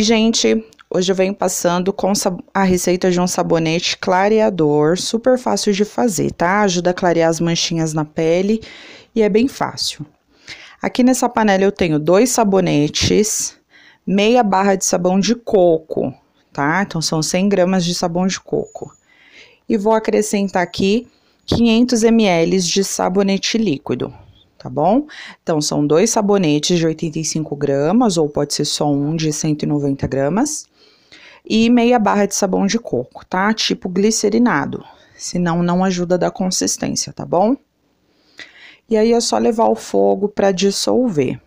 Gente, hoje eu venho passando com a receita de um sabonete clareador, super fácil de fazer, tá? Ajuda a clarear as manchinhas na pele e é bem fácil. Aqui nessa panela eu tenho dois sabonetes, meia barra de sabão de coco, tá? Então são 100 gramas de sabão de coco. E vou acrescentar aqui 500 ml de sabonete líquido tá bom? Então, são dois sabonetes de 85 gramas, ou pode ser só um de 190 gramas, e meia barra de sabão de coco, tá? Tipo glicerinado, senão não ajuda da consistência, tá bom? E aí é só levar o fogo para dissolver.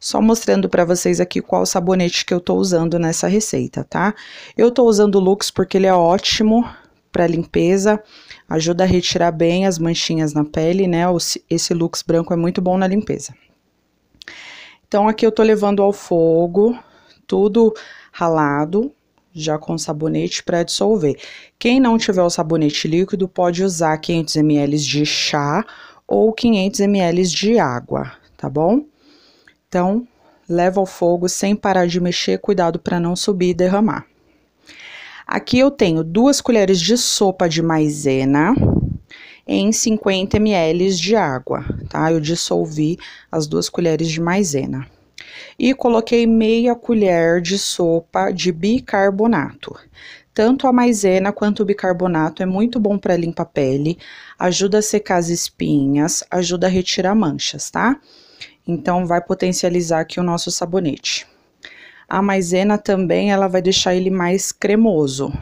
Só mostrando para vocês aqui qual sabonete que eu tô usando nessa receita, tá? Eu tô usando o Lux porque ele é ótimo, para limpeza, ajuda a retirar bem as manchinhas na pele, né? Esse Lux branco é muito bom na limpeza. Então, aqui eu tô levando ao fogo, tudo ralado, já com sabonete para dissolver. Quem não tiver o sabonete líquido, pode usar 500 ml de chá ou 500 ml de água, tá bom? Então, leva ao fogo sem parar de mexer, cuidado para não subir e derramar. Aqui eu tenho duas colheres de sopa de maisena em 50 ml de água, tá? Eu dissolvi as duas colheres de maisena. E coloquei meia colher de sopa de bicarbonato. Tanto a maisena quanto o bicarbonato é muito bom para limpar a pele, ajuda a secar as espinhas, ajuda a retirar manchas, tá? Então vai potencializar aqui o nosso sabonete. A maisena também ela vai deixar ele mais cremoso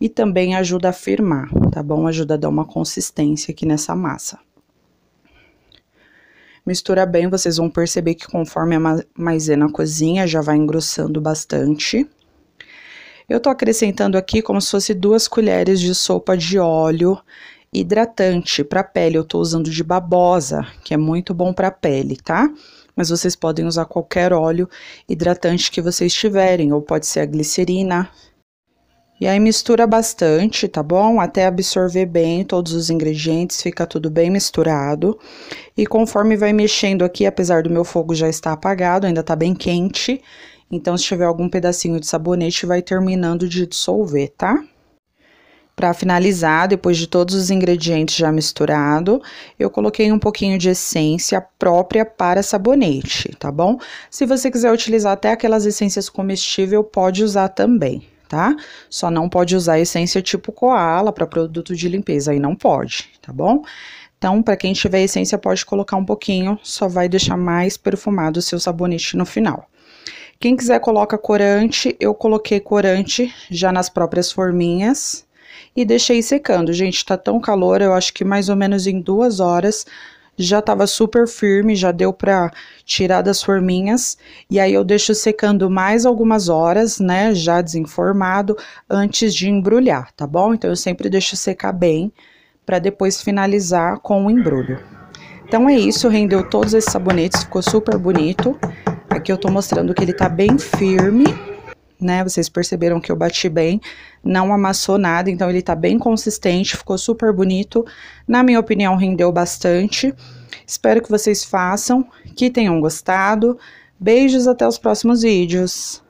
e também ajuda a firmar, tá bom? Ajuda a dar uma consistência aqui nessa massa. Mistura bem, vocês vão perceber que conforme a maisena cozinha, já vai engrossando bastante. Eu tô acrescentando aqui como se fosse duas colheres de sopa de óleo Hidratante para pele, eu estou usando de babosa, que é muito bom para pele, tá? Mas vocês podem usar qualquer óleo hidratante que vocês tiverem, ou pode ser a glicerina. E aí mistura bastante, tá bom? Até absorver bem todos os ingredientes, fica tudo bem misturado. E conforme vai mexendo aqui, apesar do meu fogo já estar apagado, ainda tá bem quente, então, se tiver algum pedacinho de sabonete, vai terminando de dissolver, tá? Para finalizar, depois de todos os ingredientes já misturado, eu coloquei um pouquinho de essência própria para sabonete, tá bom? Se você quiser utilizar até aquelas essências comestíveis, pode usar também, tá? Só não pode usar essência tipo koala para produto de limpeza, aí não pode, tá bom? Então, para quem tiver essência, pode colocar um pouquinho, só vai deixar mais perfumado o seu sabonete no final. Quem quiser coloca corante, eu coloquei corante já nas próprias forminhas, e deixei secando. Gente, tá tão calor, eu acho que mais ou menos em duas horas já tava super firme, já deu pra tirar das forminhas. E aí eu deixo secando mais algumas horas, né, já desenformado, antes de embrulhar, tá bom? Então eu sempre deixo secar bem para depois finalizar com o embrulho. Então é isso, rendeu todos esses sabonetes, ficou super bonito. Aqui eu tô mostrando que ele tá bem firme né? Vocês perceberam que eu bati bem, não amassou nada, então ele tá bem consistente, ficou super bonito. Na minha opinião, rendeu bastante. Espero que vocês façam, que tenham gostado. Beijos, até os próximos vídeos.